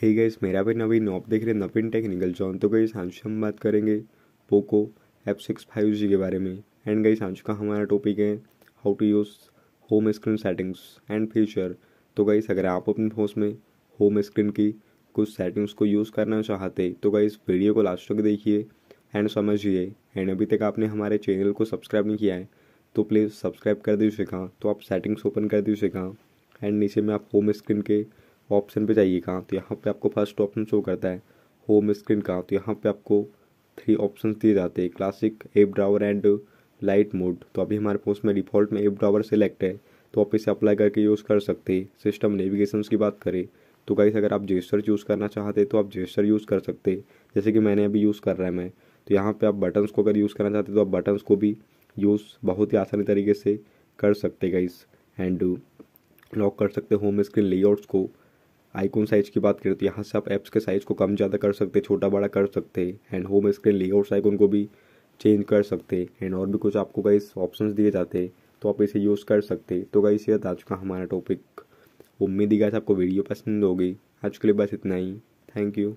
हे hey guys मेरा भी नवीन आप देख रहे हैं नवीन टेक्निकल जॉन तो गई सांशु हम बात करेंगे Poco F six five G के बारे में एंड गई सांशु का हमारा टॉपिक है how to use home screen settings and feature तो गाइस अगर आप अपने फोन में होम स्क्रीन की कुछ सेटिंग्स को यूज़ करना चाहते तो गई वीडियो को लास्ट तक देखिए एंड समझिए एंड अभी तक आपने हमारे चैनल को सब्सक्राइब नहीं किया है तो प्लीज़ सब्सक्राइब कर दीजिएगा तो आप सेटिंग्स ओपन कर दीजिएगा एंड नीचे में आप होम स्क्रीन के ऑप्शन पे जाइएगा तो यहाँ पे आपको फर्स्ट ऑप्शन शो करता है होम स्क्रीन का तो यहाँ पे आपको थ्री ऑप्शन दिए जाते हैं classic app drawer and light mode तो अभी हमारे पास में डिफ़ॉल्ट में एप ड्रावर सेलेक्ट है तो आप इसे अप्लाई करके यूज़ कर सकते हैं सिस्टम नेविगेशन की बात करें तो गाइस अगर आप जेस्टर चूज़ करना चाहते तो आप जेस्टर यूज़ कर सकते जैसे कि मैंने अभी यूज़ कर रहा है मैं तो यहाँ पे आप बटन्स को अगर यूज़ करना चाहते तो आप बटन्स को भी यूज़ बहुत ही आसानी तरीके से कर सकते गाइस एंड लॉक कर सकते होम स्क्रीन लेआउट्स को आइकॉन साइज की बात करें तो यहाँ से आप ऐप्स के साइज़ को कम ज़्यादा कर सकते छोटा बड़ा कर सकते and home screen layouts icon को भी चेंज कर सकते एंड और भी कुछ आपको गाइस ऑप्शंस दिए जाते हैं तो आप इसे यूज़ कर सकते तो गाइस ये आ चुका हमारा टॉपिक उम्मीद ही गाइस आपको वीडियो पसंद होगी आज के लिए बस इतना ही थैंक यू